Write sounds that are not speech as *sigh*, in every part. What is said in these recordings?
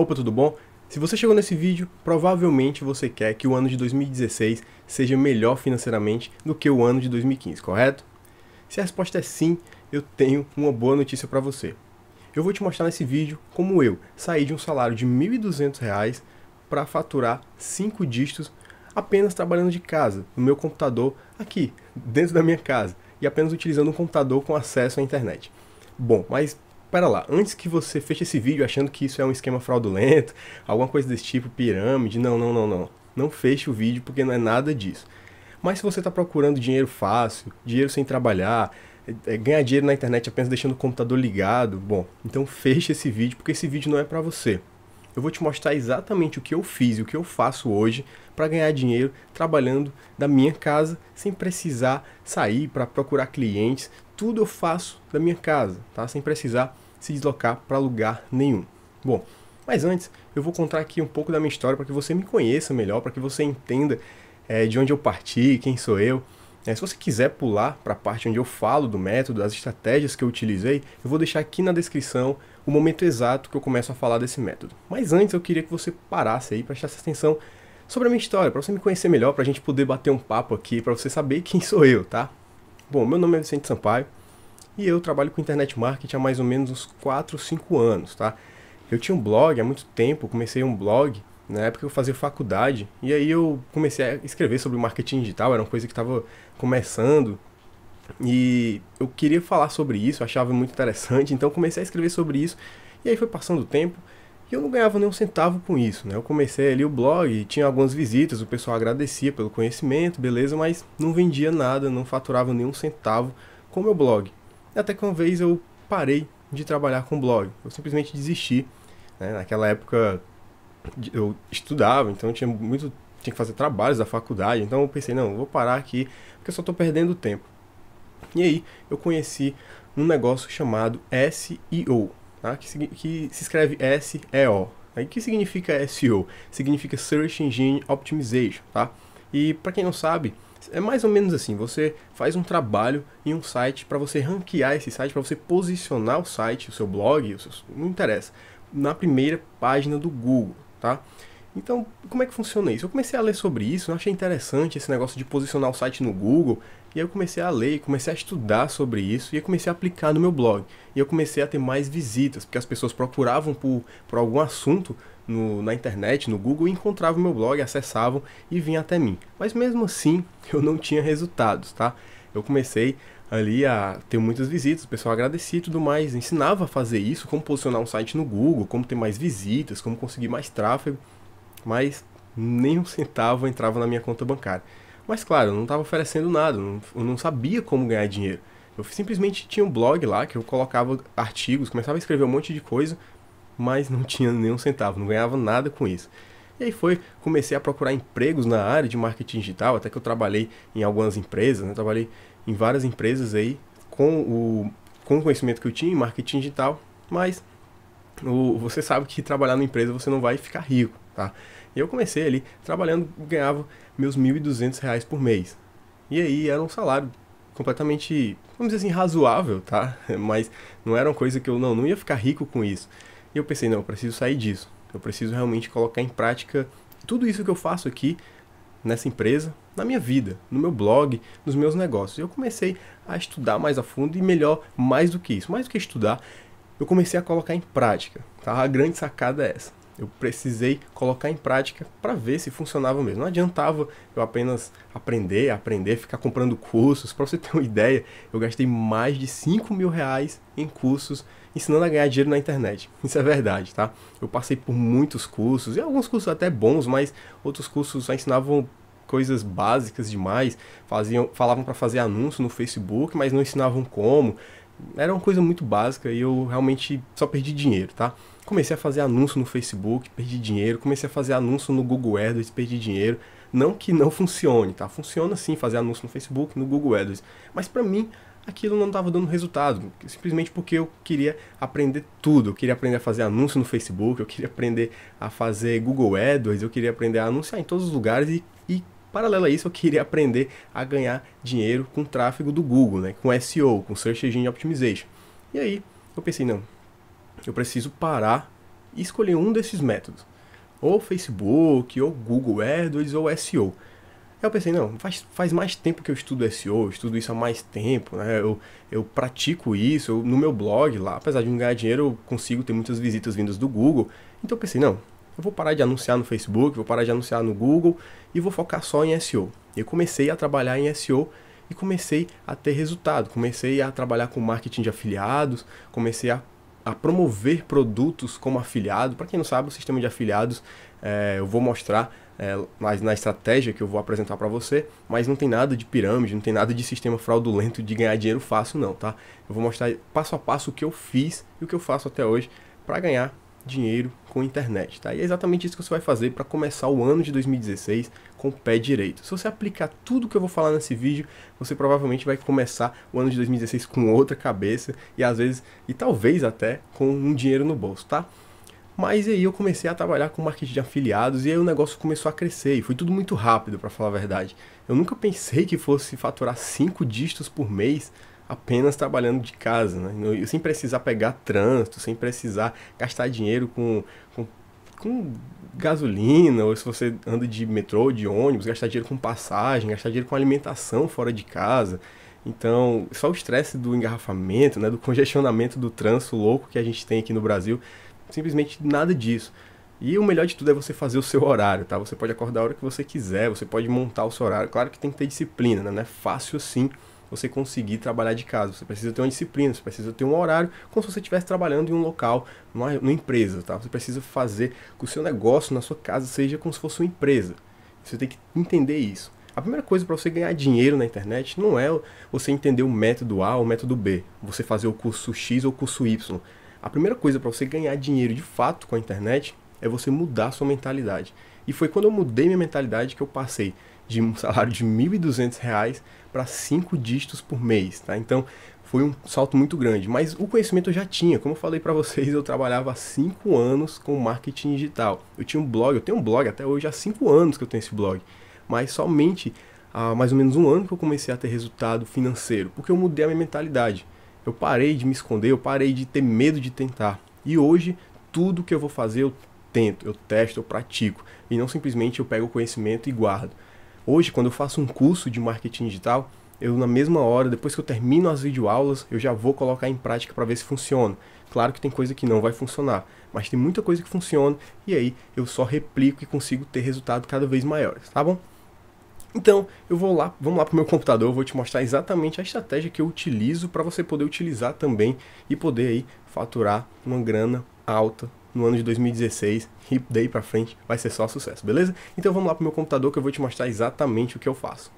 Opa, tudo bom? Se você chegou nesse vídeo, provavelmente você quer que o ano de 2016 seja melhor financeiramente do que o ano de 2015, correto? Se a resposta é sim, eu tenho uma boa notícia para você. Eu vou te mostrar nesse vídeo como eu saí de um salário de R$ 1.200 para faturar 5 dígitos apenas trabalhando de casa, no meu computador aqui, dentro da minha casa, e apenas utilizando um computador com acesso à internet. Bom, mas Pera lá, antes que você feche esse vídeo achando que isso é um esquema fraudulento, alguma coisa desse tipo, pirâmide, não, não, não, não. Não feche o vídeo porque não é nada disso. Mas se você está procurando dinheiro fácil, dinheiro sem trabalhar, é, é, ganhar dinheiro na internet apenas deixando o computador ligado, bom, então feche esse vídeo porque esse vídeo não é para você. Eu vou te mostrar exatamente o que eu fiz e o que eu faço hoje para ganhar dinheiro trabalhando da minha casa sem precisar sair para procurar clientes. Tudo eu faço da minha casa, tá? Sem precisar se deslocar para lugar nenhum. Bom, mas antes eu vou contar aqui um pouco da minha história para que você me conheça melhor, para que você entenda é, de onde eu parti, quem sou eu. É, se você quiser pular para a parte onde eu falo do método, das estratégias que eu utilizei, eu vou deixar aqui na descrição o momento exato que eu começo a falar desse método. Mas antes eu queria que você parasse aí, prestasse atenção sobre a minha história, para você me conhecer melhor, para a gente poder bater um papo aqui, para você saber quem sou eu, tá? Bom, meu nome é Vicente Sampaio e eu trabalho com internet marketing há mais ou menos uns 4, 5 anos, tá? Eu tinha um blog há muito tempo, comecei um blog na época que eu fazia faculdade, e aí eu comecei a escrever sobre marketing digital, era uma coisa que estava começando, e eu queria falar sobre isso, achava muito interessante, então comecei a escrever sobre isso. E aí foi passando o tempo e eu não ganhava nenhum centavo com isso, né? Eu comecei ali o blog, tinha algumas visitas, o pessoal agradecia pelo conhecimento, beleza, mas não vendia nada, não faturava nenhum centavo com o meu blog. Até que uma vez eu parei de trabalhar com blog, eu simplesmente desisti. Né? Naquela época eu estudava, então eu tinha muito tinha que fazer trabalhos da faculdade, então eu pensei, não, eu vou parar aqui, porque eu só estou perdendo tempo. E aí eu conheci um negócio chamado SEO, tá? que, que se escreve SEO. Aí né? o que significa SEO? Significa Search Engine Optimization, tá? E para quem não sabe, é mais ou menos assim, você faz um trabalho em um site para você ranquear esse site, para você posicionar o site, o seu blog, o seu, não interessa, na primeira página do Google, tá? Então, como é que funciona isso? Eu comecei a ler sobre isso, eu achei interessante esse negócio de posicionar o site no Google, e aí eu comecei a ler, comecei a estudar sobre isso, e eu comecei a aplicar no meu blog. E eu comecei a ter mais visitas, porque as pessoas procuravam por, por algum assunto no, na internet, no Google, e encontravam meu blog, acessavam e vinham até mim. Mas mesmo assim, *laughs* eu não tinha resultados, tá? Eu comecei ali a ter muitas visitas, o pessoal agradecia e tudo mais, ensinava a fazer isso, como posicionar um site no Google, como ter mais visitas, como conseguir mais tráfego mas nem um centavo entrava na minha conta bancária. Mas claro, eu não estava oferecendo nada, eu não sabia como ganhar dinheiro. Eu simplesmente tinha um blog lá que eu colocava artigos, começava a escrever um monte de coisa, mas não tinha nenhum centavo, não ganhava nada com isso. E aí foi, comecei a procurar empregos na área de marketing digital, até que eu trabalhei em algumas empresas, né? trabalhei em várias empresas aí com o, com o conhecimento que eu tinha em marketing digital, mas o, você sabe que trabalhar numa empresa você não vai ficar rico tá? E eu comecei ali trabalhando, ganhava meus R$ 1.200 por mês. E aí era um salário completamente, vamos dizer assim, razoável, tá? *laughs* Mas não era uma coisa que eu não, não ia ficar rico com isso. E eu pensei, não, eu preciso sair disso. Eu preciso realmente colocar em prática tudo isso que eu faço aqui nessa empresa, na minha vida, no meu blog, nos meus negócios. Eu comecei a estudar mais a fundo e melhor, mais do que isso, mais do que estudar, eu comecei a colocar em prática. Tá? A grande sacada é essa. Eu precisei colocar em prática para ver se funcionava mesmo. Não adiantava eu apenas aprender, aprender, ficar comprando cursos. Para você ter uma ideia, eu gastei mais de 5 mil reais em cursos ensinando a ganhar dinheiro na internet. *laughs* Isso é verdade, tá? Eu passei por muitos cursos, e alguns cursos até bons, mas outros cursos só ensinavam coisas básicas demais, faziam, falavam para fazer anúncio no Facebook, mas não ensinavam como. Era uma coisa muito básica e eu realmente só perdi dinheiro, tá? Comecei a fazer anúncio no Facebook, perdi dinheiro. Comecei a fazer anúncio no Google AdWords, perdi dinheiro. Não que não funcione, tá? Funciona sim fazer anúncio no Facebook, no Google AdWords. Mas para mim, aquilo não estava dando resultado, simplesmente porque eu queria aprender tudo. Eu queria aprender a fazer anúncio no Facebook, eu queria aprender a fazer Google AdWords, eu queria aprender a anunciar em todos os lugares e, e paralelo a isso, eu queria aprender a ganhar dinheiro com tráfego do Google, né? com SEO, com Search Engine Optimization. E aí eu pensei, não, eu preciso parar e escolher um desses métodos. Ou Facebook, ou Google AdWords, ou SEO. Aí eu pensei, não, faz, faz mais tempo que eu estudo SEO, eu estudo isso há mais tempo, né? Eu, eu pratico isso, eu, no meu blog lá, apesar de não ganhar dinheiro, eu consigo ter muitas visitas vindas do Google. Então eu pensei, não, eu vou parar de anunciar no Facebook, vou parar de anunciar no Google e vou focar só em SEO. Eu comecei a trabalhar em SEO e comecei a ter resultado, comecei a trabalhar com marketing de afiliados, comecei a a promover produtos como afiliado. Para quem não sabe, o sistema de afiliados é, eu vou mostrar é, na estratégia que eu vou apresentar para você, mas não tem nada de pirâmide, não tem nada de sistema fraudulento de ganhar dinheiro fácil não, tá? Eu vou mostrar passo a passo o que eu fiz e o que eu faço até hoje para ganhar dinheiro com internet, tá? E é exatamente isso que você vai fazer para começar o ano de 2016 com o pé direito. Se você aplicar tudo que eu vou falar nesse vídeo, você provavelmente vai começar o ano de 2016 com outra cabeça e às vezes e talvez até com um dinheiro no bolso, tá? Mas aí eu comecei a trabalhar com marketing de afiliados e aí o negócio começou a crescer e foi tudo muito rápido, para falar a verdade. Eu nunca pensei que fosse faturar cinco dígitos por mês apenas trabalhando de casa, né? sem precisar pegar trânsito, sem precisar gastar dinheiro com, com, com gasolina, ou se você anda de metrô, de ônibus, gastar dinheiro com passagem, gastar dinheiro com alimentação fora de casa. Então, só o estresse do engarrafamento, né, do *laughs* congestionamento do trânsito louco que a gente tem aqui no Brasil, simplesmente nada disso. E o melhor de tudo é você fazer o seu horário, tá? Você pode acordar a hora que você quiser, você pode montar o seu horário. Claro que tem que ter disciplina, né? Não é fácil assim você conseguir trabalhar de casa. Você precisa ter uma disciplina, você precisa ter um horário, como se você estivesse trabalhando em um local, numa, numa empresa, tá? Você precisa fazer que o seu negócio na sua casa seja como se fosse uma empresa. Você tem que entender isso. A primeira coisa para você ganhar dinheiro na internet não é você entender o método A ou o método B, você fazer o curso X ou o curso Y. A primeira coisa para você ganhar dinheiro de fato com a internet é você mudar a sua mentalidade. E foi quando eu mudei minha mentalidade que eu passei de um salário de R$ 1.200 para cinco dígitos por mês, tá? Então, foi um salto muito grande, mas o conhecimento eu já tinha. Como eu falei para vocês, eu trabalhava há 5 anos com marketing digital. Eu tinha um blog, eu tenho um blog até hoje há 5 anos que eu tenho esse blog, mas somente há mais ou menos um ano que eu comecei a ter resultado financeiro, porque eu mudei a minha mentalidade. Eu parei de me esconder, eu parei de ter medo de tentar. E hoje, tudo que eu vou fazer, eu tento, eu testo, eu pratico. E não simplesmente eu pego o conhecimento e guardo. Hoje, quando eu faço um curso de marketing digital, eu na mesma hora, depois que eu termino as videoaulas, eu já vou colocar em prática para ver se funciona. Claro que tem coisa que não vai funcionar, mas tem muita coisa que funciona e aí eu só replico e consigo ter resultados cada vez maiores, tá bom? Então, eu vou lá, vamos lá para o meu computador, eu vou te mostrar exatamente a estratégia que eu utilizo para você poder utilizar também e poder aí faturar uma grana alta no ano de 2016 e daí pra frente vai ser só sucesso, beleza? Então vamos lá pro meu computador que eu vou te mostrar exatamente o que eu faço.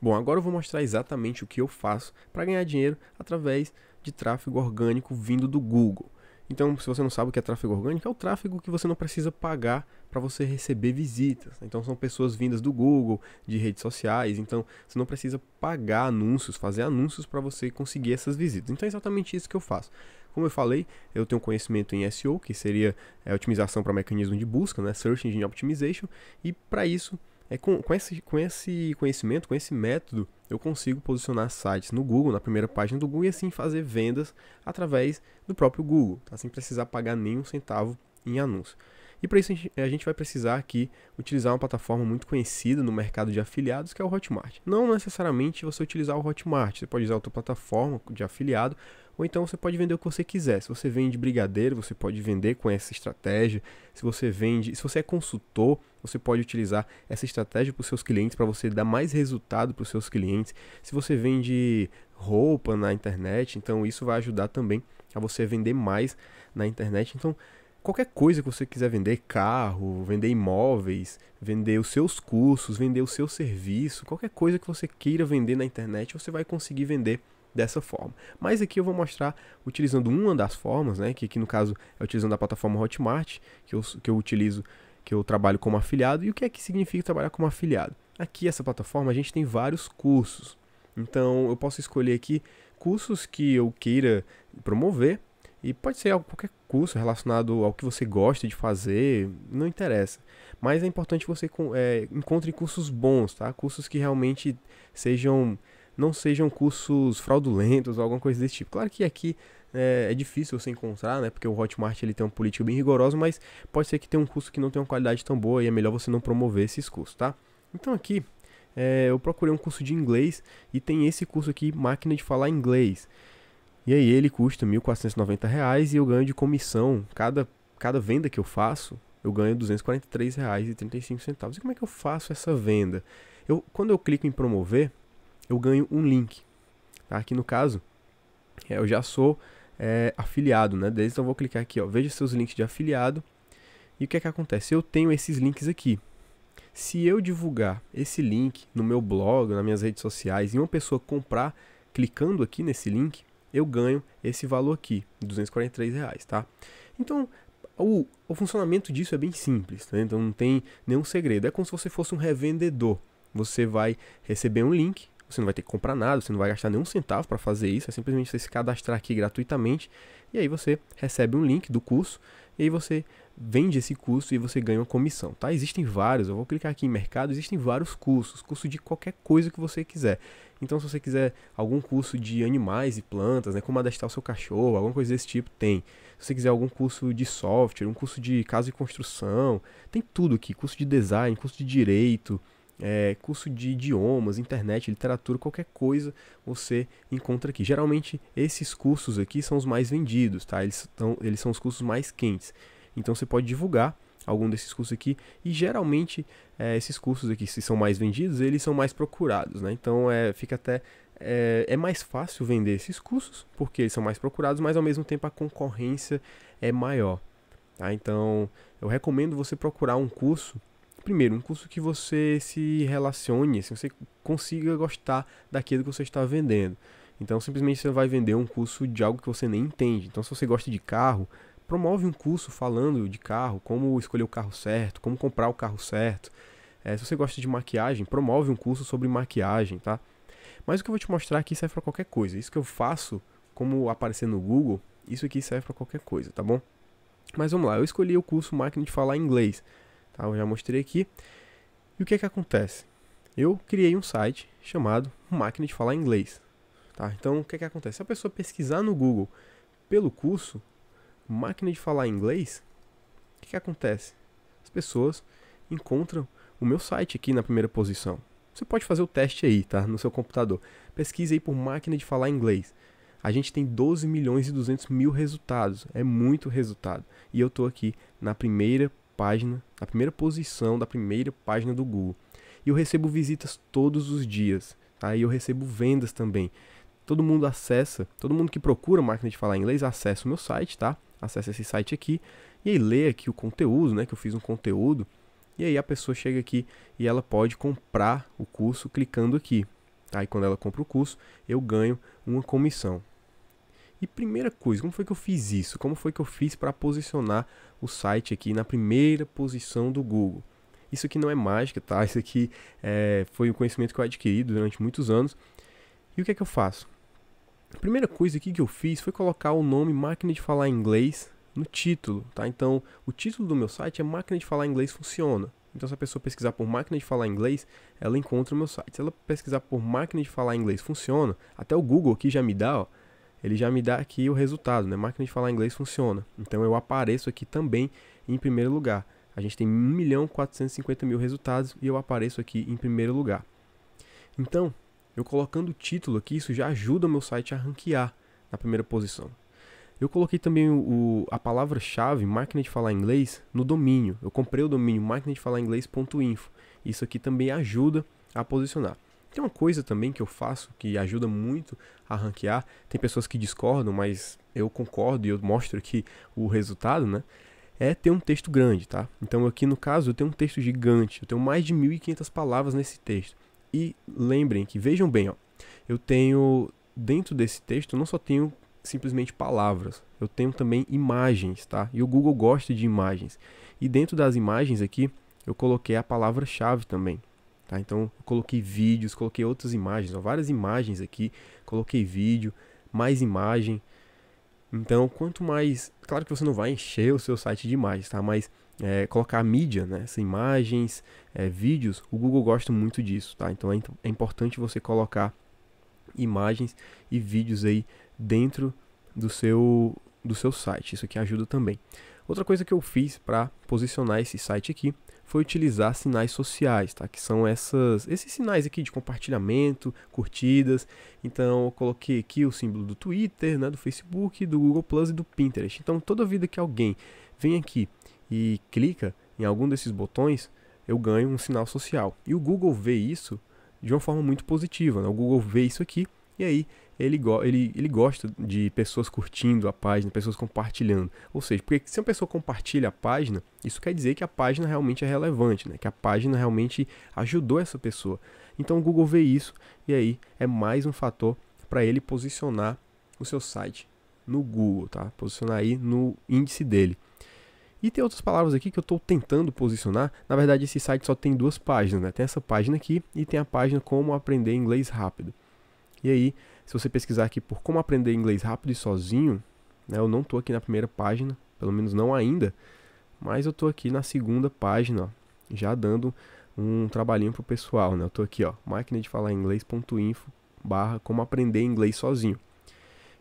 Bom, agora eu vou mostrar exatamente o que eu faço para ganhar dinheiro através de tráfego orgânico vindo do Google. Então, se você não sabe o que é tráfego orgânico, é o tráfego que você não precisa pagar para você receber visitas. Então, são pessoas vindas do Google, de redes sociais. Então, você não precisa pagar anúncios, fazer anúncios para você conseguir essas visitas. Então, é exatamente isso que eu faço. Como eu falei, eu tenho conhecimento em SEO, que seria é, otimização para mecanismo de busca, né? Search Engine Optimization, e para isso, é com, com, esse, com esse conhecimento, com esse método, eu consigo posicionar sites no Google, na primeira página do Google, e assim fazer vendas através do próprio Google, tá? sem precisar pagar nenhum centavo em anúncio. E para isso eh, a gente, vai precisar aqui utilizar uma plataforma muito conhecida no mercado de afiliados, que é o Hotmart. Não necessariamente você utilizar o Hotmart, você pode usar outra plataforma de afiliado, ou então você pode vender o que você quiser. Se você vende brigadeiro, você pode vender com essa estratégia. Se você vende, se você é consultor, você pode utilizar essa estratégia para os seus clientes para você dar mais resultado para os seus clientes. Se você vende roupa na internet, então isso vai ajudar também a você vender mais na internet. Então, qualquer coisa que você quiser vender, carro, vender imóveis, vender os seus cursos, vender o seu serviço, qualquer coisa que você queira vender na internet, você vai conseguir vender dessa forma. Mas aqui eu vou mostrar utilizando uma das formas, né, que aqui no caso é utilizando a plataforma Hotmart, que eu, que eu utilizo, que eu trabalho como afiliado, e o que é que significa trabalhar como afiliado? Aqui essa plataforma a gente tem vários cursos. Então eu posso escolher aqui cursos que eu queira promover e pode ser qualquer curso relacionado ao que você gosta de fazer, não interessa. Mas é importante você é, encontre cursos bons, tá? Cursos que realmente sejam. não sejam cursos fraudulentos ou alguma coisa desse tipo. Claro que aqui é, é, difícil você encontrar, né? Porque o Hotmart ele tem um político bem rigoroso, mas pode ser que tenha um curso que não tenha uma qualidade tão boa e é melhor você não promover esses cursos, tá? Então aqui é, eu procurei um curso de inglês e tem esse curso aqui, Máquina de Falar Inglês. E aí ele custa R$ 1.490 e eu ganho de comissão, cada, cada venda que eu faço, eu ganho R$ 243,35. E como é que eu faço essa venda? Eu, quando eu clico em promover, eu ganho um link. Tá? Aqui no caso, é, eu já sou é, afiliado, né? Desde então eu vou clicar aqui, ó, veja seus links de afiliado. E o que é que acontece? Eu tenho esses links aqui. Se eu divulgar esse link no meu blog, nas minhas redes sociais, e uma pessoa comprar clicando aqui nesse link, eu ganho esse valor aqui, 243 reais, tá? Então, o, o funcionamento disso é bem simples, tá então não tem nenhum segredo. É como se você fosse um revendedor. Você vai receber um link, você não vai ter que comprar nada, você não vai gastar nenhum centavo para fazer isso, é simplesmente você se cadastrar aqui gratuitamente e aí você recebe um link do curso e aí você vende esse curso e você ganha uma comissão, tá? Existem vários, eu vou clicar aqui em mercado, existem vários cursos, curso de qualquer coisa que você quiser. Então, se você quiser algum curso de animais e plantas, né, como adestrar o seu cachorro, alguma coisa desse tipo, tem. Se você quiser algum curso de software, um curso de casa e construção, tem tudo aqui, curso de design, curso de direito, é, curso de idiomas, internet, literatura, qualquer coisa você encontra aqui. Geralmente esses cursos aqui são os mais vendidos, tá? Eles, tão, eles são os cursos mais quentes. Então você pode divulgar algum desses cursos aqui e geralmente é, esses cursos aqui, se são mais vendidos, eles são mais procurados, né? Então é, fica até é, é, mais fácil vender esses cursos porque eles são mais procurados, mas ao mesmo tempo a concorrência é maior. Tá? Então eu recomendo você procurar um curso primeiro, um curso que você se relacione, se você consiga gostar daquilo que você está vendendo. Então, simplesmente você vai vender um curso de algo que você nem entende. Então, se você gosta de carro, promove um curso falando de carro, como escolher o carro certo, como comprar o carro certo. É, se você gosta de maquiagem, promove um curso sobre maquiagem, tá? Mas o que eu vou te mostrar aqui serve para qualquer coisa. Isso que eu faço, como aparecer no Google, isso aqui serve para qualquer coisa, tá bom? Mas vamos lá, eu escolhi o curso Máquina de Falar Inglês, tá? Eu já mostrei aqui. E o que é que acontece? Eu criei um site chamado Máquina de Falar Inglês, tá? Então, o que é que acontece? Se a pessoa pesquisar no Google pelo curso, máquina de falar inglês, o que, que acontece? As pessoas encontram o meu site aqui na primeira posição. Você pode fazer o teste aí, tá? No seu computador. Pesquise aí por máquina de falar inglês. A gente tem 12 milhões e 200 mil resultados. É muito resultado. E eu estou aqui na primeira página, na primeira posição da primeira página do Google. E eu recebo visitas todos os dias. Aí tá? eu recebo vendas também. Todo mundo acessa, todo mundo que procura máquina de falar inglês acessa o meu site, tá? acessa esse site aqui e aí lê aqui o conteúdo, né? Que eu fiz um conteúdo. E aí a pessoa chega aqui e ela pode comprar o curso clicando aqui. Tá? E quando ela compra o curso, eu ganho uma comissão. E primeira coisa, como foi que eu fiz isso? Como foi que eu fiz para posicionar o site aqui na primeira posição do Google? Isso aqui não é mágica, tá? *laughs* Isso aqui é, foi o conhecimento que eu adquiri durante muitos anos. E o que é que eu faço? A primeira coisa aqui que eu fiz foi colocar o nome Máquina de Falar Inglês no título, tá? Então, o título do meu site é Máquina de Falar Inglês Funciona. Então, se a pessoa pesquisar por máquina de falar inglês, ela encontra o meu site. Se ela pesquisar por máquina de falar inglês funciona, até o Google aqui já me dá, ó, ele já me dá aqui o resultado, né? Máquina de falar inglês funciona. Então, eu apareço aqui também em primeiro lugar. A gente tem 1 milhão 450 mil resultados e eu apareço aqui em primeiro lugar. Então, eu colocando o título aqui, isso já ajuda o meu site a ranquear na primeira posição. Eu coloquei também o, o, a palavra-chave máquina de falar inglês no domínio. Eu comprei o domínio máquina de falar inglês.info. Isso aqui também ajuda a posicionar. Tem uma coisa também que eu faço que ajuda muito a ranquear. Tem pessoas que discordam, mas eu concordo e eu mostro aqui o resultado, né? É ter um texto grande, tá? Então aqui no caso eu tenho um texto gigante, eu tenho mais de 1500 palavras nesse texto. E lembrem que, vejam bem, ó, eu tenho dentro desse texto, não só tenho simplesmente palavras, eu tenho também imagens, tá? E o Google gosta de imagens. E dentro das imagens aqui, eu coloquei a palavra-chave também. Tá? Então, coloquei vídeos, coloquei outras imagens, ó, várias imagens aqui, coloquei vídeo, mais imagem. Então, quanto mais. Claro que você não vai encher o seu site de imagens, tá? Mas é, colocar mídia, né? Essas imagens, é, vídeos, o Google gosta muito disso, tá? Então é, é importante você colocar imagens e vídeos aí dentro do seu, do seu site. Isso aqui ajuda também. Outra coisa que eu fiz para posicionar esse site aqui foi utilizar sinais sociais, tá? Que são essas, esses sinais aqui de compartilhamento, curtidas. Então eu coloquei aqui o símbolo do Twitter, né, do Facebook, do Google Plus e do Pinterest. Então toda vida que alguém vem aqui e clica em algum desses botões, eu ganho um sinal social. E o Google vê isso de uma forma muito positiva. Né? O Google vê isso aqui e aí ele, ele, ele gosta de pessoas curtindo a página, pessoas compartilhando. Ou seja, porque se uma pessoa compartilha a página, isso quer dizer que a página realmente é relevante, né? que a página realmente ajudou essa pessoa. Então o Google vê isso e aí é mais um fator para ele posicionar o seu site no Google, tá? Posicionar aí no índice dele. E tem outras palavras aqui que eu estou tentando posicionar. Na verdade, esse site só tem duas páginas, né? Tem essa página aqui e tem a página Como Aprender Inglês Rápido. E aí, se você pesquisar aqui por Como Aprender Inglês Rápido e Sozinho, né? Eu não estou aqui na primeira página, pelo menos não ainda, mas eu estou aqui na segunda página, ó, já dando um trabalhinho pro pessoal, né? Eu estou aqui, ó, máquina de falar inglês.info barra como aprender inglês sozinho.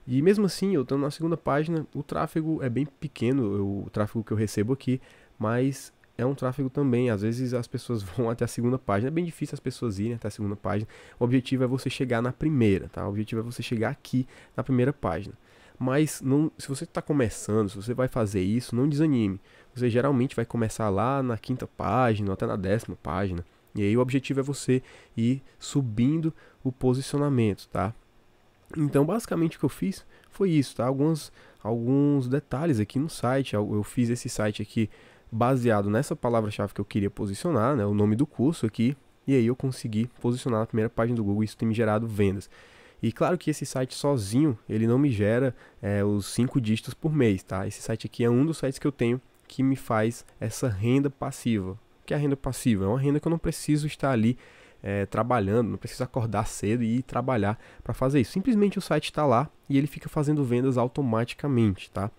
E mesmo assim, eu estou na segunda página, o tráfego é bem pequeno, o tráfego que eu recebo aqui, mas é um tráfego também. Às vezes as pessoas *laughs* vão até a segunda página, é bem difícil as pessoas irem até a segunda página. O objetivo é você chegar na primeira, tá? O objetivo é você chegar aqui na primeira página. Mas não, se você está começando, se você vai fazer isso, não desanime. Você geralmente vai começar lá na quinta página, ou até na décima página. E aí o objetivo é você ir subindo o posicionamento, tá? Então, basicamente o que eu fiz foi isso, tá? Alguns, alguns detalhes aqui no site. Eu fiz esse site aqui baseado nessa palavra-chave que eu queria posicionar, né? O nome do curso aqui. E aí eu consegui posicionar na primeira página do Google e isso tem me gerado vendas. E claro que esse site sozinho, ele não me gera é, os cinco dígitos por mês, tá? Esse site aqui é um dos sites que eu tenho que me faz essa renda passiva. O que é a renda passiva? É uma renda que eu não preciso estar ali é, trabalhando, não precisa acordar cedo e ir trabalhar para fazer isso. Simplesmente o site está lá e ele fica fazendo vendas automaticamente, tá?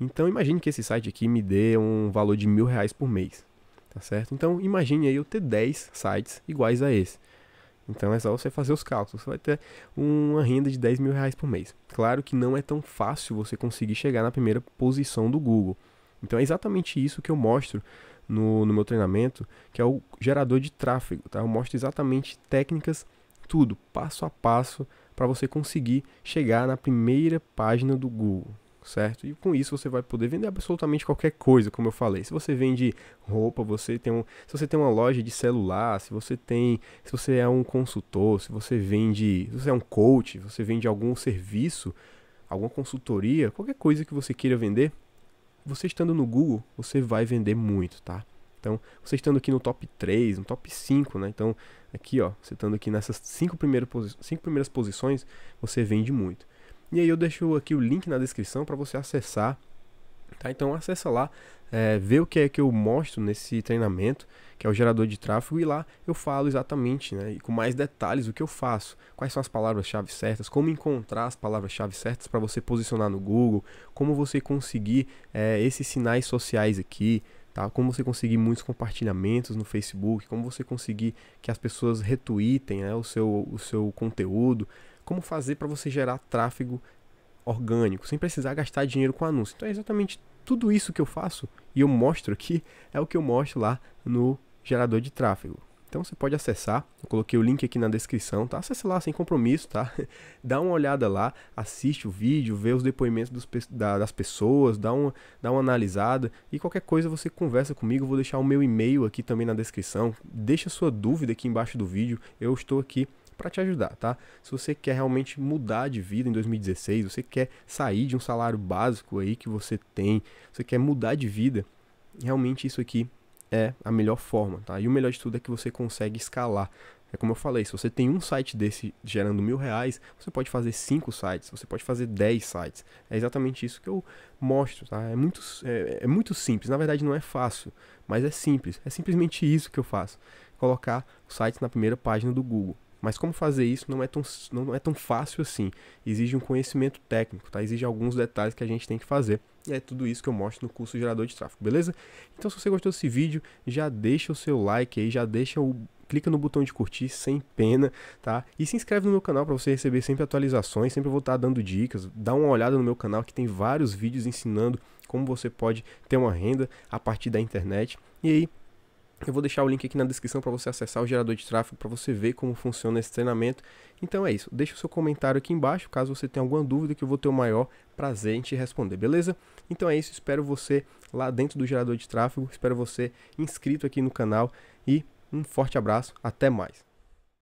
Então imagine que esse site aqui me dê um valor de mil reais por mês, tá certo? Então imagine aí eu ter 10 sites iguais a esse. Então é só você fazer os cálculos, você vai ter uma renda de 10 mil reais por mês. Claro que não é tão fácil você conseguir chegar na primeira posição do Google. Então é exatamente isso que eu mostro no, no meu treinamento, que é o gerador de tráfego, tá? Eu mostro exatamente técnicas, tudo, passo a passo, para você conseguir chegar na primeira página do Google, certo? E com isso você vai poder vender absolutamente qualquer coisa, como eu falei. Se você vende roupa, você tem um, se você tem uma loja de celular, se você tem, se você é um consultor, se você vende, se você é um coach, se você vende algum serviço, alguma consultoria, qualquer coisa que você queira vender, você estando no Google, você vai vender muito, tá? Então, você estando aqui no top 3, no top 5, né? Então, aqui, ó, você estando aqui nessas 5 primeiras, posi cinco primeiras posições, você vende muito. E aí eu deixo aqui o link na descrição para você acessar, tá? Então, acessa lá, é, ver o que é que eu mostro nesse treinamento, que é o gerador de tráfego, e lá eu falo exatamente, né, e com mais detalhes o que eu faço, quais são as palavras-chave certas, como encontrar as palavras-chave certas para você posicionar no Google, como você conseguir é, esses sinais sociais aqui, Tá? Como você conseguir muitos compartilhamentos no Facebook, como você conseguir que as pessoas retweetem né, o, seu, o seu conteúdo, como fazer para você gerar tráfego orgânico, sem precisar gastar dinheiro com anúncio. Então é exatamente tudo isso que eu faço e eu mostro aqui, é o que eu mostro lá no gerador de tráfego. Então você pode acessar, eu coloquei o link aqui na descrição, tá? Acesse lá sem compromisso, tá? *laughs* dá uma olhada lá, assiste o vídeo, vê os depoimentos dos, da, das pessoas, dá uma, dá uma analisada e qualquer coisa você conversa comigo, vou deixar o meu e-mail aqui também na descrição. Deixa sua dúvida aqui embaixo do vídeo, eu estou aqui para te ajudar, tá? Se você quer realmente mudar de vida em 2016, você quer sair de um salário básico aí que você tem, você quer mudar de vida, realmente isso aqui é a melhor forma, tá? E o melhor de tudo é que você consegue escalar. É como eu falei, se você tem um site desse gerando mil reais, você pode fazer cinco sites, você pode fazer dez sites. É exatamente isso que eu mostro, tá? É muito, é, é muito simples, na verdade não é fácil, mas é simples. É simplesmente isso que eu faço, colocar o site na primeira página do Google. Mas como fazer isso não é tão, não é tão fácil assim. Exige um conhecimento técnico, tá? Exige alguns detalhes que a gente tem que fazer. E é tudo isso que eu mostro no curso Gerador de Tráfego, beleza? Então se você gostou desse vídeo, já deixa o seu like aí, já deixa o clica no botão de curtir sem pena, tá? E se inscreve no meu canal para você receber sempre atualizações, sempre vou estar tá dando dicas. Dá uma olhada no meu canal que tem vários vídeos ensinando como você pode ter uma renda a partir da internet. E aí, eu vou deixar o link aqui na descrição para você acessar o gerador de tráfego, para você ver como funciona esse treinamento. Então é isso, deixa o seu comentário aqui embaixo, caso você tenha alguma dúvida, que eu vou ter o maior prazer em te responder, beleza? Então é isso, espero você lá dentro do gerador de tráfego, espero você inscrito aqui no canal e um forte abraço, até mais!